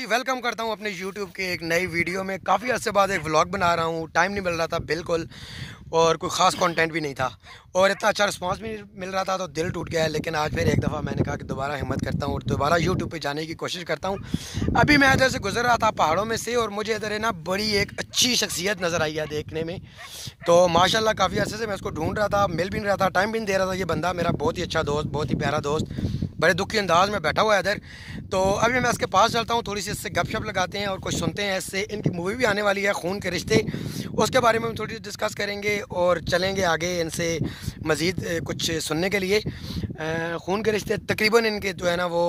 जी welcome करता हूँ अपने यूट्यूब के एक नई वीडियो में काफ़ी अर्से बाद एक व्लॉग बना रहा हूँ टाइम नहीं मिल रहा था बिल्कुल और कोई ख़ास कंटेंट भी नहीं था और इतना अच्छा रिस्पांस भी मिल रहा था तो दिल टूट गया है लेकिन आज फिर एक दफ़ा मैंने कहा कि दोबारा हिम्मत करता हूँ और दोबारा यूट्यूब पे जाने की कोशिश करता हूँ अभी मैं इधर से गुजर रहा था पहाड़ों में से और मुझे इधर है ना बड़ी एक अच्छी शख्सियत नज़र आई है देखने में तो माशाला काफ़ी अर्से से मैं उसको ढूंढ रहा था मिल भी नहीं रहा था टाइम भी नहीं दे रहा था ये बंदा मेरा बहुत ही अच्छा दोस्त बहुत ही प्यारा दोस्त बड़े दुख के अंदाज में बैठा हुआ है इधर तो अभी मैं इसके पास चलता हूँ थोड़ी सी इससे गपशप लगाते हैं और कुछ सुनते हैं इससे इनकी मूवी भी आने वाली है खून के रिश्ते उसके बारे में हम थोड़ी सी डिस्कस करेंगे और चलेंगे आगे इनसे मज़ीद कुछ सुनने के लिए खून के रिश्ते तकरीबन इनके जो है ना वो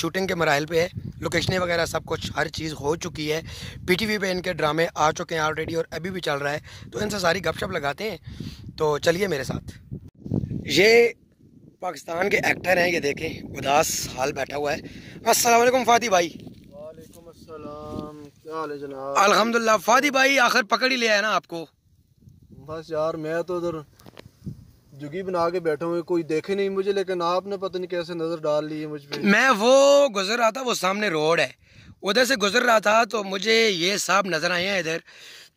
शूटिंग के मराहल पर है लोकेशनें वगैरह सब कुछ हर चीज़ हो चुकी है पीटीवी पे इनके ड्रामे आ चुके हैं ऑलरेडी और अभी भी चल रहा है तो इनसे सारी गपशप लगाते हैं तो चलिए मेरे साथ ये पाकिस्तान के एक्टर हैं ये देखें उदास हाल बैठा हुआ है अस्सलाम वालेकुम फादी भाई वालेकुम अस्सलाम क्या हाल है जनाब अल्हम्दुलिल्लाह फादी भाई आखिर पकड़ ही लिया है ना आपको बस यार मैं तो उधर जुगी बना के बैठा हुआ कोई देखे नहीं मुझे लेकिन आपने पता नहीं कैसे नज़र डाल ली है मुझे मैं वो गुजर रहा था वो सामने रोड है उधर से गुजर रहा था तो मुझे ये साहब नज़र आए हैं इधर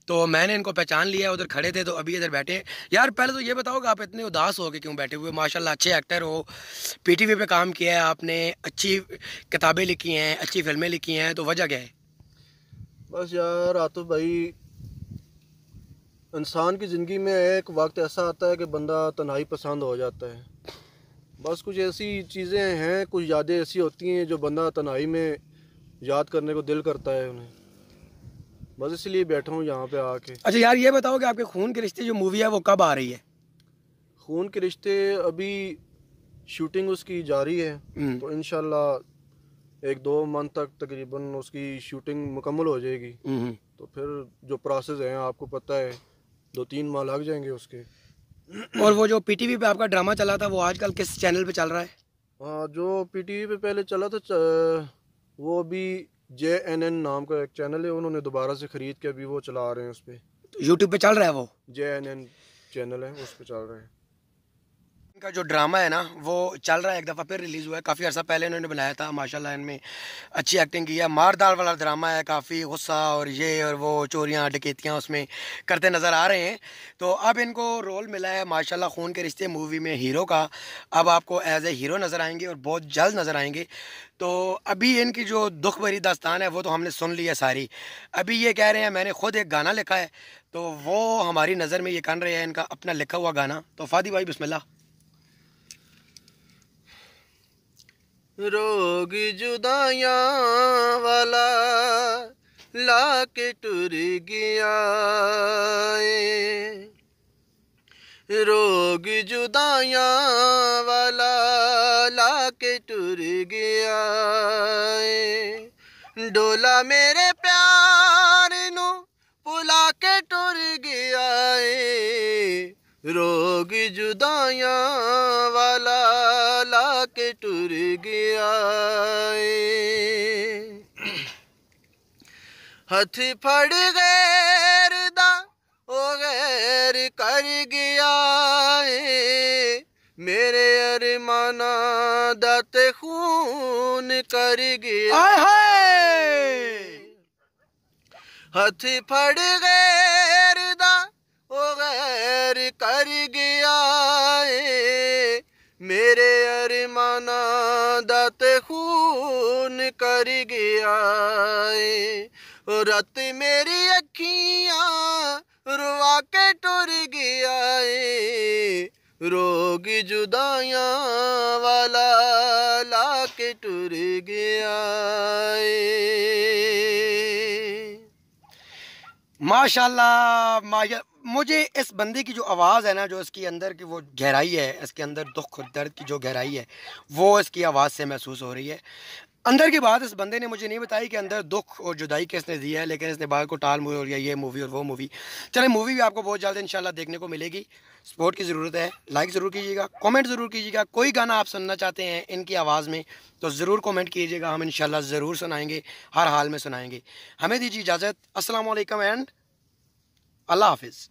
तो मैंने इनको पहचान लिया उधर खड़े थे तो अभी इधर बैठे यार पहले तो ये बताओ कि आप इतने उदास हो गए क्यों बैठे हुए माशाल्लाह अच्छे एक्टर हो पीटीवी पे काम किया है आपने अच्छी किताबें लिखी हैं अच्छी फिल्में लिखी हैं तो वजह क्या है बस यार आतुफ तो भाई इंसान की ज़िंदगी में एक वक्त ऐसा आता है कि बंदा तन्हाई पसंद हो जाता है बस कुछ ऐसी चीज़ें हैं कुछ यादें ऐसी होती हैं जो बंदा तन्हाई में याद करने को दिल करता है उन्हें बस इसलिए बैठा हूँ यहाँ पे आके अच्छा यार ये बताओ कि आपके खून के रिश्ते जो मूवी है वो कब आ रही है खून के रिश्ते अभी शूटिंग उसकी जारी है हम्म। तो इनशाला एक दो मंथ तक तकरीबन उसकी शूटिंग मुकम्मल हो जाएगी हम्म। तो फिर जो प्रोसेस है आपको पता है दो तीन माह लग जाएंगे उसके और वो जो पीटीवी पे आपका ड्रामा चला था वो आजकल किस चैनल पे चल रहा है आ, हाँ, जो पीटीवी पे पहले चला था च, वो अभी जे एन एन नाम का एक चैनल है उन्होंने दोबारा से खरीद के अभी वो चला रहे हैं उस पर यूट्यूब पे चल रहा है वो जे एन एन चैनल है उस पर चल रहे हैं इनका जो ड्रामा है ना वो चल रहा है एक दफ़ा फिर रिलीज़ हुआ है काफ़ी अर्सा पहले इन्होंने बनाया था माशाल्लाह इनमें अच्छी एक्टिंग की है मारदार वाला ड्रामा है काफ़ी गुस्सा और ये और वो चोरियाँ डकैतियाँ उसमें करते नज़र आ रहे हैं तो अब इनको रोल मिला है माशाल्लाह खून के रिश्ते मूवी में हीरो का अब आपको एज ए हीरो नज़र आएंगे और बहुत जल्द नज़र आएंगे तो अभी इनकी जो दुख भरी दास्तान है वो तो हमने सुन ली है सारी अभी ये कह रहे हैं मैंने खुद एक गाना लिखा है तो वो हमारी नज़र में ये कर रहे हैं इनका अपना लिखा हुआ गाना तो फादी भाई बिस्मिल्लाह रोग जुदाया वाला लाके टुर गया रोग जुदाया वाला लाके टुर गया डोला मेरे प्यार नु पुला के टुर गया रोग जु ਟੁਰ ਗਿਆ ਏ ਹੱਥ ਫੜ ਗੈਰ ਦਾ ਉਹ ਗੈਰ ਕਰ ਗਿਆ ਏ ਮੇਰੇ ਅਰਮਾਨਾਂ ਦਾ ਤੇ ਖੂਨ ਕਰ ਗਿਆ ਆਏ ਹਾਏ ਹੱਥ ਫੜ ਗੈਰ ਦਾ ਉਹ ਗੈਰ ਕਰ ਗਿਆ ਏ ਮੇਰੇ ਅਰਮਾਨਾਂ ਦਾ ਤੇ ਖੂਨ ਕਰ ਗਿਆ ਏ ਰਤ ਮੇਰੀ ਅੱਖੀਆਂ ਰੁਆ ਕੇ ਟੁਰ ਗਿਆ ਏ ਰੋਗ ਜੁਦਾਈਆਂ ਵਾਲਾ ਲਾ ਕੇ ਟੁਰ ਗਿਆ ਏ माशाल्लाह माशा मुझे इस बंदे की जो आवाज़ है ना जो इसके अंदर की वो गहराई है इसके अंदर दुख और दर्द की जो गहराई है वो इसकी आवाज़ से महसूस हो रही है अंदर की बात इस बंदे ने मुझे नहीं बताई कि अंदर दुख और जुदाई किसने दी है लेकिन इसने बाहर को टाल मूवी और ये मूवी और वो मूवी चले मूवी भी आपको बहुत जल्द इंशाल्लाह देखने को मिलेगी सपोर्ट की ज़रूरत है लाइक ज़रूर कीजिएगा कमेंट ज़रूर कीजिएगा कोई गाना आप सुनना चाहते हैं इनकी आवाज़ में तो ज़रूर कॉमेंट कीजिएगा हम इंशाल्लाह ज़रूर सुनाएंगे हर हाल में सुनाएंगे हमें दीजिए इजाज़त असलम एंड Allah Hafiz.